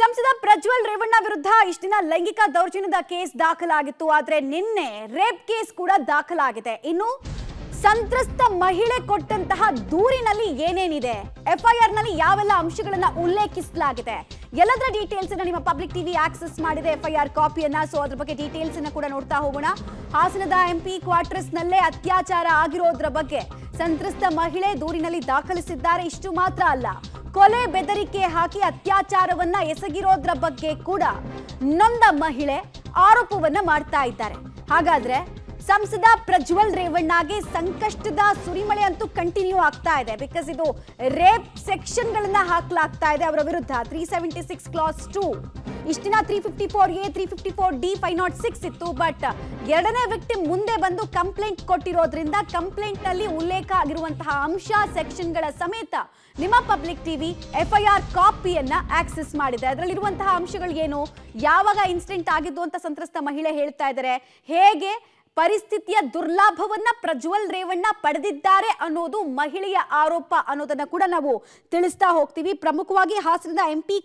ಸಂಸದ ಪ್ರಜ್ವಲ್ ರೇವಣ್ಣ ವಿರುದ್ಧ ಇಷ್ಟಿನ ಲೈಂಗಿಕ ದೌರ್ಜನ್ಯದ ಕೇಸ್ ದಾಖಲಾಗಿತ್ತು ಆದ್ರೆ ನಿನ್ನೆ ರೇಪ್ ಕೇಸ್ ಕೂಡ ದಾಖಲಾಗಿದೆ ಇನ್ನು ಸಂತ್ರಸ್ತ ಮಹಿಳೆ ಕೊಟ್ಟಂತಹ ದೂರಿನಲ್ಲಿ ಏನೇನಿದೆ ಎಫ್ಐಆರ್ ನಲ್ಲಿ ಯಾವೆಲ್ಲ ಅಂಶಗಳನ್ನ ಉಲ್ಲೇಖಿಸಲಾಗಿದೆ ಎಲ್ಲದರ ಡೀಟೇಲ್ಸ್ ನಿಮ್ಮ ಪಬ್ಲಿಕ್ ಟಿವಿ ಆಕ್ಸೆಸ್ ಮಾಡಿದೆ ಎಫ್ಐಆರ್ ಕಾಪಿಯನ್ನ ಸೊ ಅದ್ರ ಬಗ್ಗೆ ಡೀಟೇಲ್ಸ್ ಅನ್ನ ಕೂಡ ನೋಡ್ತಾ ಹೋಗೋಣ ಹಾಸನದ ಎಂಪಿ ಕ್ವಾರ್ಟರ್ಸ್ ನಲ್ಲೇ ಅತ್ಯಾಚಾರ ಆಗಿರೋದ್ರ ಬಗ್ಗೆ ಸಂತ್ರಸ್ತ ಮಹಿಳೆ ದೂರಿನಲ್ಲಿ ದಾಖಲಿಸಿದ್ದಾರೆ ಇಷ್ಟು ಮಾತ್ರ ಅಲ್ಲ ಕೊಲೆ ಬೆದರಿಕೆ ಹಾಕಿ ಅತ್ಯಾಚಾರವನ್ನ ಎಸಗಿರೋದ್ರ ಬಗ್ಗೆ ಕೂಡ ನೊಂದ ಮಹಿಳೆ ಆರೋಪವನ್ನ ಮಾಡ್ತಾ ಇದ್ದಾರೆ ಹಾಗಾದ್ರೆ ಸಂಸದ ಪ್ರಜ್ವಲ್ ರೇವಣ್ಣಗೆ ಸಂಕಷ್ಟದ ಸುರಿಮಳೆ ಅಂತೂ ಕಂಟಿನ್ಯೂ ಆಗ್ತಾ ಇದೆ ಬಿಕಾಸ್ ಇದು ರೇಪ್ ಸೆಕ್ಷನ್ ಗಳನ್ನ ಹಾಕಲಾಗ್ತಾ ಇದೆ ಅವರ ವಿರುದ್ಧ three seventy six clause two ಇಷ್ಟಿನ three fifty four A three fifty four D five nought six ಇತ್ತು ಬಟ್ ಎರಡನೇ ವ್ಯಕ್ತಿ ಮುಂದೆ ಬಂದು ಕಂಪ್ಲೇಂಟ್ ಕೊಟ್ಟಿರೋದ್ರಿಂದ ಕಂಪ್ಲೇಂಟ್ ನಲ್ಲಿ ಉಲ್ಲೇಖ ಆಗಿರುವಂತಹ ಅಂಶ ಸೆಕ್ಷನ್ಗಳ ಸಮೇತ ನಿಮ್ಮ ಪಬ್ಲಿಕ್ ಟಿವಿ ಎಫ್ಐಆರ್ ಕಾಪಿಯನ್ನ ಆಕ್ಸೆಸ್ ಮಾಡಿದೆ ಅದರಲ್ಲಿರುವಂತಹ ಅಂಶಗಳು ಏನು ಯಾವಾಗ ಇನ್ಸಿಡೆಂಟ್ ಆಗಿದ್ದು ಅಂತ ಸಂತ್ರಸ್ತ ಮಹಿಳೆ ಹೇಳ್ತಾ ಇದ್ದಾರೆ ಹೇಗೆ ಪರಿಸ್ಥಿತಿಯ ದುರ್ಲಾಭವನ್ನ ಪ್ರಜ್ವಲ್ ರೇವಣ್ಣ ಪಡೆದಿದ್ದಾರೆ ಅನ್ನೋದು ಮಹಿಳೆಯ ಆರೋಪ ಅನ್ನೋದನ್ನ ಕೂಡ ನಾವು ತಿಳಿಸ್ತಾ ಹೋಗ್ತೀವಿ ಪ್ರಮುಖವಾಗಿ ಹಾಸನದ ಎಂಪಿ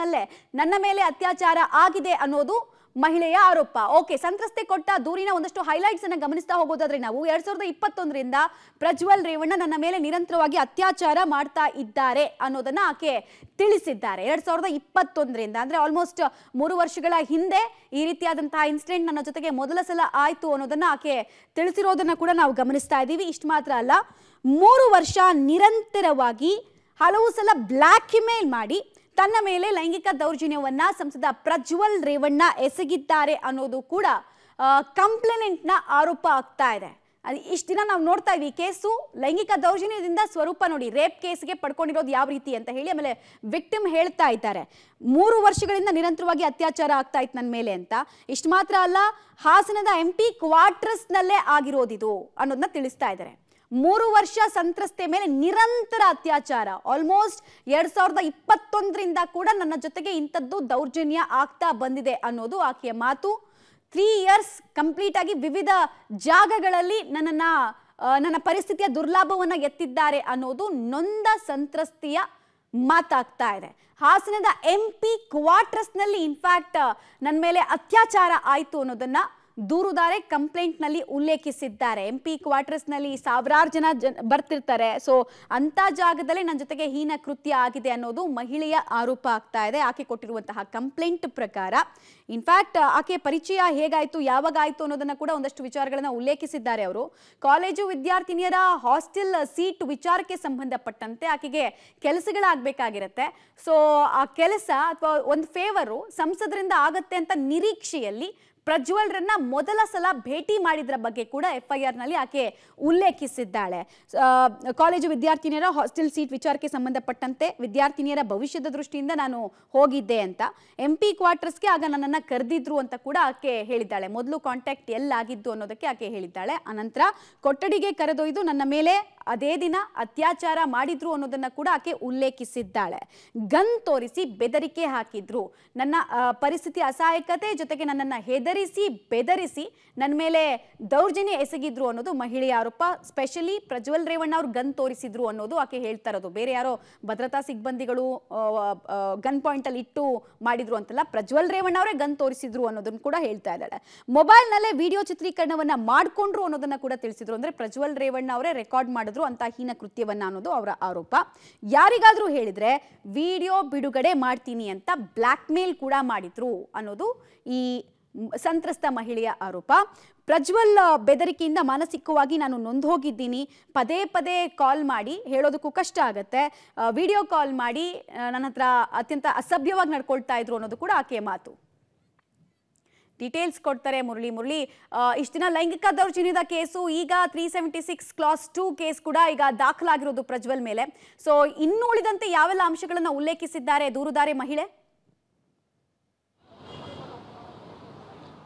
ನಲ್ಲೇ ನನ್ನ ಮೇಲೆ ಅತ್ಯಾಚಾರ ಆಗಿದೆ ಅನ್ನೋದು ಮಹಿಳೆಯ ಆರೋಪ ಓಕೆ ಸಂತ್ರಸ್ತೆ ಕೊಟ್ಟ ದೂರಿನ ಒಂದಷ್ಟು ಹೈಲೈಟ್ಸ್ ಅನ್ನು ಗಮನಿಸ್ತಾ ಹೋಗೋದಾದ್ರೆ ನಾವು ಎರಡ್ ಸಾವಿರದ ಇಪ್ಪತ್ತೊಂದರಿಂದ ಪ್ರಜ್ವಲ್ ರೇವಣ್ಣ ನನ್ನ ಮೇಲೆ ನಿರಂತರವಾಗಿ ಅತ್ಯಾಚಾರ ಮಾಡ್ತಾ ಇದ್ದಾರೆ ಅನ್ನೋದನ್ನ ಆಕೆ ತಿಳಿಸಿದ್ದಾರೆ ಎರಡ್ ಸಾವಿರದ ಇಪ್ಪತ್ತೊಂದರಿಂದ ಅಂದ್ರೆ ಆಲ್ಮೋಸ್ಟ್ ಮೂರು ವರ್ಷಗಳ ಹಿಂದೆ ಈ ರೀತಿಯಾದಂತಹ ಇನ್ಸಿಡೆಂಟ್ ನನ್ನ ಜೊತೆಗೆ ಮೊದಲ ಸಲ ಆಯ್ತು ಅನ್ನೋದನ್ನ ಆಕೆ ತಿಳಿಸಿರೋದನ್ನ ಕೂಡ ನಾವು ಗಮನಿಸ್ತಾ ಇದ್ದೀವಿ ಇಷ್ಟು ಮಾತ್ರ ಅಲ್ಲ ಮೂರು ವರ್ಷ ನಿರಂತರವಾಗಿ ಹಲವು ಸಲ ಬ್ಲ್ಯಾಕ್ ಮಾಡಿ ತನ್ನ ಮೇಲೆ ಲೈಂಗಿಕ ದೌರ್ಜನ್ಯವನ್ನ ಸಂಸದ ಪ್ರಜ್ವಲ್ ರೇವಣ್ಣ ಎಸಗಿದ್ದಾರೆ ಅನ್ನೋದು ಕೂಡ ಕಂಪ್ಲೇನೆಂಟ್ನ ಆರೋಪ ಆಗ್ತಾ ಇದೆ ಅದು ಇಷ್ಟು ದಿನ ನಾವು ನೋಡ್ತಾ ಇದ್ವಿ ಕೇಸು ಲೈಂಗಿಕ ದೌರ್ಜನ್ಯದಿಂದ ಸ್ವರೂಪ ನೋಡಿ ರೇಪ್ ಕೇಸ್ಗೆ ಪಡ್ಕೊಂಡಿರೋದು ಯಾವ ರೀತಿ ಅಂತ ಹೇಳಿ ಆಮೇಲೆ ವಿಕ್ಟಿಮ್ ಹೇಳ್ತಾ ಇದ್ದಾರೆ ಮೂರು ವರ್ಷಗಳಿಂದ ನಿರಂತರವಾಗಿ ಅತ್ಯಾಚಾರ ಆಗ್ತಾ ಇತ್ತು ನನ್ನ ಮೇಲೆ ಅಂತ ಇಷ್ಟು ಮಾತ್ರ ಅಲ್ಲ ಹಾಸನದ ಎಂ ಪಿ ಕ್ವಾರ್ಟರ್ಸ್ನಲ್ಲೇ ಆಗಿರೋದಿದು ಅನ್ನೋದನ್ನ ತಿಳಿಸ್ತಾ ಇದ್ದಾರೆ ಮೂರು ವರ್ಷ ಸಂತ್ರಸ್ತೆ ಮೇಲೆ ನಿರಂತರ ಅತ್ಯಾಚಾರ ಆಲ್ಮೋಸ್ಟ್ ಎರಡ್ ಸಾವಿರದ ಇಪ್ಪತ್ತೊಂದರಿಂದ ಕೂಡ ನನ್ನ ಜೊತೆಗೆ ಇಂಥದ್ದು ದೌರ್ಜನ್ಯ ಆಗ್ತಾ ಬಂದಿದೆ ಅನ್ನೋದು ಆಕೆಯ ಮಾತು ತ್ರೀ ಇಯರ್ಸ್ ಕಂಪ್ಲೀಟ್ ಆಗಿ ವಿವಿಧ ಜಾಗಗಳಲ್ಲಿ ನನ್ನನ್ನ ನನ್ನ ಪರಿಸ್ಥಿತಿಯ ದುರ್ಲಾಭವನ್ನ ಎತ್ತಿದ್ದಾರೆ ಅನ್ನೋದು ನೊಂದ ಸಂತ್ರಸ್ತೆಯ ಮಾತಾಗ್ತಾ ಇದೆ ಹಾಸನದ ಎಂಪಿ ಪಿ ನಲ್ಲಿ ಇನ್ಫ್ಯಾಕ್ಟ್ ನನ್ನ ಮೇಲೆ ಅತ್ಯಾಚಾರ ಆಯಿತು ಅನ್ನೋದನ್ನ ದೂರುದಾರೆ ನಲ್ಲಿ ಉಲ್ಲೇಖಿಸಿದ್ದಾರೆ ಎಂ ಪಿ ಕ್ವಾರ್ಟರ್ಸ್ನಲ್ಲಿ ಸಾವಿರಾರು ಜನ ಬರ್ತಿರ್ತಾರೆ ಸೊ ಅಂಥ ಜಾಗದಲ್ಲಿ ನನ್ನ ಜೊತೆಗೆ ಹೀನ ಕೃತ್ಯ ಆಗಿದೆ ಅನ್ನೋದು ಮಹಿಳೆಯ ಆರೋಪ ಆಗ್ತಾ ಇದೆ ಆಕೆ ಕೊಟ್ಟಿರುವಂತಹ ಕಂಪ್ಲೇಂಟ್ ಪ್ರಕಾರ ಇನ್ಫ್ಯಾಕ್ಟ್ ಆಕೆ ಪರಿಚಯ ಹೇಗಾಯಿತು ಯಾವಾಗ ಆಯಿತು ಅನ್ನೋದನ್ನು ಕೂಡ ಒಂದಷ್ಟು ವಿಚಾರಗಳನ್ನು ಉಲ್ಲೇಖಿಸಿದ್ದಾರೆ ಅವರು ಕಾಲೇಜು ವಿದ್ಯಾರ್ಥಿನಿಯರ ಹಾಸ್ಟೆಲ್ ಸೀಟ್ ವಿಚಾರಕ್ಕೆ ಸಂಬಂಧಪಟ್ಟಂತೆ ಆಕೆಗೆ ಕೆಲಸಗಳಾಗಬೇಕಾಗಿರುತ್ತೆ ಸೊ ಆ ಕೆಲಸ ಅಥವಾ ಒಂದು ಫೇವರು ಸಂಸದರಿಂದ ಆಗತ್ತೆ ಅಂತ ನಿರೀಕ್ಷೆಯಲ್ಲಿ ಪ್ರಜ್ವಲ್ ರನ್ನ ಮೊದಲ ಸಲ ಭೇಟಿ ಮಾಡಿದ್ರ ಬಗ್ಗೆ ಕೂಡ ಎಫ್ಐಆರ್ ನಲ್ಲಿ ಆಕೆ ಉಲ್ಲೇಖಿಸಿದ್ದಾಳೆ ಕಾಲೇಜು ವಿದ್ಯಾರ್ಥಿನಿಯರ ಹಾಸ್ಟೆಲ್ ಸೀಟ್ ವಿಚಾರಕ್ಕೆ ಸಂಬಂಧಪಟ್ಟಂತೆ ವಿದ್ಯಾರ್ಥಿನಿಯರ ಭವಿಷ್ಯದ ದೃಷ್ಟಿಯಿಂದ ನಾನು ಹೋಗಿದ್ದೆ ಅಂತ ಎಂ ಪಿ ಕ್ವಾರ್ಟರ್ಸ್ಗೆ ಆಗ ನನ್ನನ್ನು ಕರೆದಿದ್ರು ಅಂತ ಕೂಡ ಆಕೆ ಹೇಳಿದ್ದಾಳೆ ಮೊದಲು ಕಾಂಟ್ಯಾಕ್ಟ್ ಎಲ್ಲಾಗಿದ್ದು ಅನ್ನೋದಕ್ಕೆ ಆಕೆ ಹೇಳಿದ್ದಾಳೆ ಅನಂತರ ಕೊಠಡಿಗೆ ಕರೆದೊಯ್ದು ನನ್ನ ಮೇಲೆ ಅದೇ ದಿನ ಅತ್ಯಾಚಾರ ಮಾಡಿದ್ರು ಅನ್ನೋದನ್ನ ಕೂಡ ಆಕೆ ಉಲ್ಲೇಖಿಸಿದ್ದಾಳೆ ಗನ್ ತೋರಿಸಿ ಬೆದರಿಕೆ ಹಾಕಿದ್ರು ನನ್ನ ಪರಿಸ್ಥಿತಿ ಅಸಹಾಯಕತೆ ಜೊತೆಗೆ ನನ್ನನ್ನು ಹೆದರಿ ಹೆದರಿಸಿ ಬೆದರಿಸಿ ನನ್ನ ಮೇಲೆ ದೌರ್ಜನ್ಯ ಎಸಗಿದ್ರು ಅನ್ನೋದು ಮಹಿಳೆಯ ಆರೋಪ ಸ್ಪೆಷಲಿ ಪ್ರಜ್ವಲ್ ರೇವಣ್ಣ ಅವ್ರು ಗನ್ ತೋರಿಸಿದ್ರು ಅನ್ನೋದು ಆಕೆ ಹೇಳ್ತಾ ಇರೋದು ಬೇರೆ ಯಾರೋ ಭದ್ರತಾ ಸಿಬ್ಬಂದಿಗಳು ಗನ್ ಪಾಯಿಂಟ್ ಅಲ್ಲಿ ಇಟ್ಟು ಮಾಡಿದ್ರು ಅಂತಲ್ಲ ಪ್ರಜ್ವಲ್ ರೇವಣ್ಣ ಅವರೇ ಗನ್ ತೋರಿಸಿದ್ರು ಅನ್ನೋದನ್ನ ಕೂಡ ಹೇಳ್ತಾ ಇದ್ದಾಳೆ ಮೊಬೈಲ್ ನಲ್ಲೇ ವಿಡಿಯೋ ಚಿತ್ರೀಕರಣವನ್ನ ಮಾಡ್ಕೊಂಡ್ರು ಅನ್ನೋದನ್ನ ಕೂಡ ತಿಳಿಸಿದ್ರು ಅಂದ್ರೆ ಪ್ರಜ್ವಲ್ ರೇವಣ್ಣ ಅವರೇ ರೆಕಾರ್ಡ್ ಮಾಡಿದ್ರು ಅಂತ ಹೀನ ಕೃತ್ಯವನ್ನ ಅನ್ನೋದು ಅವರ ಆರೋಪ ಯಾರಿಗಾದ್ರೂ ಹೇಳಿದ್ರೆ ವಿಡಿಯೋ ಬಿಡುಗಡೆ ಮಾಡ್ತೀನಿ ಅಂತ ಬ್ಲ್ಯಾಕ್ ಮೇಲ್ ಕೂಡ ಮಾಡಿದ್ರು ಅನ್ನೋದು ಈ ಸಂತ್ರಸ್ತ ಮಹಿಳೆಯ ಆರೋಪ ಪ್ರಜ್ವಲ್ ಬೆದರಿಕೆಯಿಂದ ಮಾನಸಿಕವಾಗಿ ನಾನು ನೊಂದು ಹೋಗಿದ್ದೀನಿ ಪದೇ ಪದೇ ಕಾಲ್ ಮಾಡಿ ಹೇಳೋದಕ್ಕೂ ಕಷ್ಟ ಆಗುತ್ತೆ ವಿಡಿಯೋ ಕಾಲ್ ಮಾಡಿ ನನ್ನ ಹತ್ರ ಅತ್ಯಂತ ಅಸಭ್ಯವಾಗಿ ನಡ್ಕೊಳ್ತಾ ಇದ್ರು ಅನ್ನೋದು ಕೂಡ ಆಕೆಯ ಮಾತು ಡೀಟೇಲ್ಸ್ ಕೊಡ್ತಾರೆ ಮುರಳಿ ಮುರಳಿ ಇಷ್ಟು ದಿನ ಲೈಂಗಿಕ ದೌರ್ಜನ್ಯದ ಕೇಸು ಈಗ three seventy six clause two case ಕೂಡ ಈಗ ದಾಖಲಾಗಿರೋದು ಪ್ರಜ್ವಲ್ ಮೇಲೆ ಸೊ ಇನ್ನುಳಿದಂತೆ ಯಾವೆಲ್ಲ ಅಂಶಗಳನ್ನು ಉಲ್ಲೇಖಿಸಿದ್ದಾರೆ ದೂರುದಾರೆ ಮಹಿಳೆ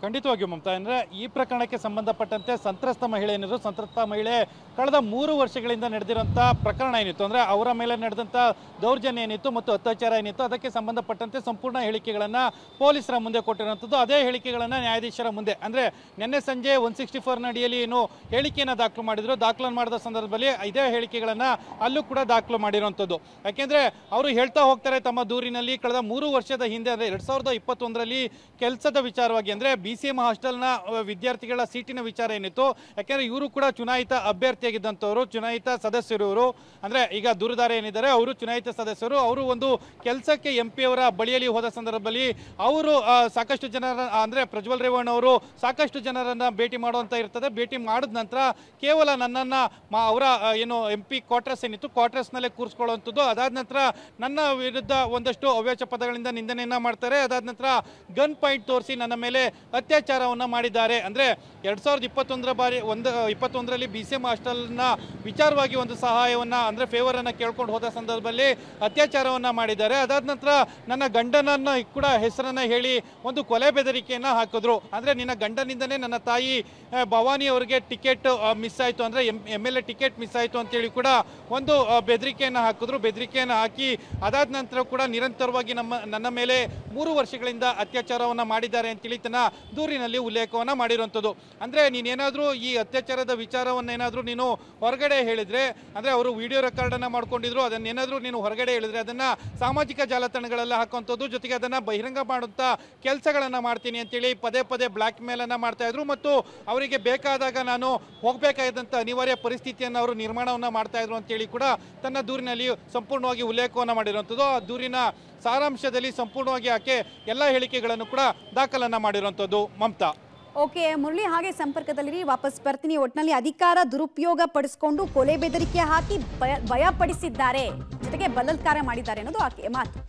ಖಂಡಿತವಾಗಿಯೂ ಮಮತಾ ಅಂದರೆ ಈ ಪ್ರಕರಣಕ್ಕೆ ಸಂಬಂಧಪಟ್ಟಂತೆ ಸಂತ್ರಸ್ತ ಮಹಿಳೆ ಏನಿದ್ರು ಸಂತ್ರಸ್ತ ಮಹಿಳೆ ಕಳೆದ ಮೂರು ವರ್ಷಗಳಿಂದ ನಡೆದಿರುವಂಥ ಪ್ರಕರಣ ಏನಿತ್ತು ಅಂದರೆ ಅವರ ಮೇಲೆ ನಡೆದಂಥ ದೌರ್ಜನ್ಯ ಏನಿತ್ತು ಮತ್ತು ಅತ್ಯಾಚಾರ ಏನಿತ್ತು ಅದಕ್ಕೆ ಸಂಬಂಧಪಟ್ಟಂತೆ ಸಂಪೂರ್ಣ ಹೇಳಿಕೆಗಳನ್ನು ಪೊಲೀಸರ ಮುಂದೆ ಕೊಟ್ಟಿರುವಂಥದ್ದು ಅದೇ ಹೇಳಿಕೆಗಳನ್ನು ನ್ಯಾಯಾಧೀಶರ ಮುಂದೆ ಅಂದರೆ ನಿನ್ನೆ ಸಂಜೆ ಒನ್ ಸಿಕ್ಸ್ಟಿ ಫೋರ್ನ ಅಡಿಯಲ್ಲಿ ಏನು ಹೇಳಿಕೆಯನ್ನು ದಾಖಲು ಮಾಡಿದರು ದಾಖಲನ್ನು ಮಾಡಿದ ಸಂದರ್ಭದಲ್ಲಿ ಇದೇ ಹೇಳಿಕೆಗಳನ್ನು ಅಲ್ಲೂ ಕೂಡ ದಾಖಲು ಮಾಡಿರುವಂಥದ್ದು ಯಾಕೆಂದರೆ ಅವರು ಹೇಳ್ತಾ ಹೋಗ್ತಾರೆ ತಮ್ಮ ದೂರಿನಲ್ಲಿ ಕಳೆದ ಮೂರು ವರ್ಷದ ಹಿಂದೆ ಅಂದರೆ ಎರಡು ಸಾವಿರದ ಇಪ್ಪತ್ತೊಂದರಲ್ಲಿ ಕೆಲಸದ ವಿಚಾರವಾಗಿ ಅಂದರೆ ಬಿ ಸಿ ಎಂ ಹಾಸ್ಟೆಲ್ನ ವಿದ್ಯಾರ್ಥಿಗಳ ಸೀಟಿನ ವಿಚಾರ ಏನಿತ್ತು ಯಾಕೆಂದರೆ ಇವರು ಕೂಡ ಚುನಾಯಿತ ಅಭ್ಯರ್ಥಿಯಾಗಿದ್ದಂಥವರು ಚುನಾಯಿತ ಸದಸ್ಯರು ಇವರು ಅಂದರೆ ಈಗ ದೂರದಾರ ಏನಿದ್ದಾರೆ ಅವರು ಚುನಾಯಿತ ಸದಸ್ಯರು ಅವರು ಒಂದು ಕೆಲಸಕ್ಕೆ ಎಂ ಪಿ ಅವರ ಬಳಿಯಲ್ಲಿ ಹೋದ ಸಂದರ್ಭದಲ್ಲಿ ಅವರು ಸಾಕಷ್ಟು ಜನರ ಅಂದರೆ ಪ್ರಜ್ವಲ್ ರೇವಣ್ಣ ಅವರು ಸಾಕಷ್ಟು ಜನರನ್ನು ಭೇಟಿ ಮಾಡುವಂಥ ಇರ್ತದೆ ಭೇಟಿ ಮಾಡಿದ ನಂತರ ಕೇವಲ ನನ್ನನ್ನು ಅವರ ಏನು ಎಂ ಪಿ ಕ್ವಾರ್ಟರ್ಸ್ ಏನಿತ್ತು ಕ್ವಾರ್ಟರ್ಸ್ನಲ್ಲೇ ಕೂರಿಸ್ಕೊಳ್ಳುವಂಥದ್ದು ಅದಾದ ನಂತರ ನನ್ನ ವಿರುದ್ಧ ಒಂದಷ್ಟು ಅವ್ಯಾಚ ಪದಗಳಿಂದ ನಿಂದನೆಯನ್ನು ಮಾಡ್ತಾರೆ ಅದಾದ ನಂತರ ಗನ್ ಪಾಯಿಂಟ್ ತೋರಿಸಿ ನನ್ನ ಮೇಲೆ ಅತ್ಯಾಚಾರವನ್ನು ಮಾಡಿದ್ದಾರೆ ಅಂದರೆ ಎರಡು ಸಾವಿರದ ಇಪ್ಪತ್ತೊಂದರ ಬಾರಿ ಒಂದು ಇಪ್ಪತ್ತೊಂದರಲ್ಲಿ ಬಿ ಸಿ ಎಂ ಹಾಸ್ಟೆಲ್ನ ವಿಚಾರವಾಗಿ ಒಂದು ಸಹಾಯವನ್ನು ಅಂದರೆ ಫೇವರನ್ನು ಕೇಳ್ಕೊಂಡು ಹೋದ ಸಂದರ್ಭದಲ್ಲಿ ಅತ್ಯಾಚಾರವನ್ನು ಮಾಡಿದ್ದಾರೆ ಅದಾದ ನಂತರ ನನ್ನ ಗಂಡನನ್ನು ಕೂಡ ಹೆಸರನ್ನು ಹೇಳಿ ಒಂದು ಕೊಲೆ ಬೆದರಿಕೆಯನ್ನು ಹಾಕಿದ್ರು ಅಂದರೆ ನಿನ್ನ ಗಂಡನಿಂದನೇ ನನ್ನ ತಾಯಿ ಭವಾನಿ ಅವರಿಗೆ ಟಿಕೆಟ್ ಮಿಸ್ ಆಯಿತು ಅಂದರೆ M M L A ticket miss ಆಯಿತು ಅಂತೇಳಿ ಕೂಡ ಒಂದು ಬೆದರಿಕೆಯನ್ನು ಹಾಕಿದ್ರು ಬೆದರಿಕೆಯನ್ನು ಹಾಕಿ ಅದಾದ ನಂತರ ಕೂಡ ನಿರಂತರವಾಗಿ ನಮ್ಮ ನನ್ನ ಮೇಲೆ ಮೂರು ವರ್ಷಗಳಿಂದ ಅತ್ಯಾಚಾರವನ್ನು ಮಾಡಿದ್ದಾರೆ ಅಂತೇಳಿ ತನ್ನ ದೂರಿನಲ್ಲಿ ಉಲ್ಲೇಖವನ್ನು ಮಾಡಿರುವಂಥದ್ದು ಅಂದರೆ ನೀನೇನಾದರೂ ಈ ಅತ್ಯಾಚಾರದ ಏನಾದರೂ ನೀನು ಹೊರಗಡೆ ಹೇಳಿದರೆ ಅಂದರೆ ಅವರು ವಿಡಿಯೋ ರೆಕಾರ್ಡನ್ನು ಮಾಡ್ಕೊಂಡಿದ್ರು ಅದನ್ನೇನಾದರೂ ನೀನು ಹೊರಗಡೆ ಹೇಳಿದರೆ ಅದನ್ನು ಸಾಮಾಜಿಕ ಜಾಲತಾಣಗಳೆಲ್ಲ ಹಾಕುವಂಥದ್ದು ಜೊತೆಗೆ ಅದನ್ನು ಬಹಿರಂಗ ಮಾಡುವಂಥ ಕೆಲಸಗಳನ್ನು ಮಾಡ್ತೀನಿ ಅಂತೇಳಿ ಪದೇ ಪದೇ ಬ್ಲ್ಯಾಕ್ ಮೇಲನ್ನು ಮಾಡ್ತಾಯಿದ್ರು ಮತ್ತು ಅವರಿಗೆ ಬೇಕಾದಾಗ ನಾನು ಹೋಗಬೇಕಾದಂಥ ಅನಿವಾರ್ಯ ಪರಿಸ್ಥಿತಿಯನ್ನು ಅವರು ನಿರ್ಮಾಣವನ್ನು ಮಾಡ್ತಾಯಿದ್ರು ಅಂತೇಳಿ ಕೂಡ ತನ್ನ ದೂರಿನಲ್ಲಿ ಸಂಪೂರ್ಣವಾಗಿ ಉಲ್ಲೇಖವನ್ನು ಮಾಡಿರುವಂಥದ್ದು ಆ ದೂರಿನ ಸಾರಾಂಶದಲ್ಲಿ ಸಂಪೂರ್ಣವಾಗಿ ಆಕೆ ಎಲ್ಲ ಹೇಳಿಕೆಗಳನ್ನು ಕೂಡ ದಾಖಲನ್ನು ಮಾಡಿರುವಂಥದ್ದು ಎಂದು ಮಮತಾ ಓಕೆ ಮುರಳಿ ಹಾಗೆ ಸಂಪರ್ಕದಲ್ಲಿ ವಾಪಸ್ ಬರ್ತೀನಿ ಒಟ್ನಲ್ಲಿ ಅಧಿಕಾರ ದುರುಪಯೋಗ ಪಡಿಸಿಕೊಂಡು ಕೊಲೆ ಬೆದರಿಕೆ ಹಾಕಿ ಭಯ ಭಯಪಡಿಸಿದ್ದಾರೆ ಜೊತೆಗೆ ಬಲತ್ಕಾರ ಮಾಡಿದ್ದಾರೆ ಅನ್ನೋದು ಆಕೆ ಮಾತು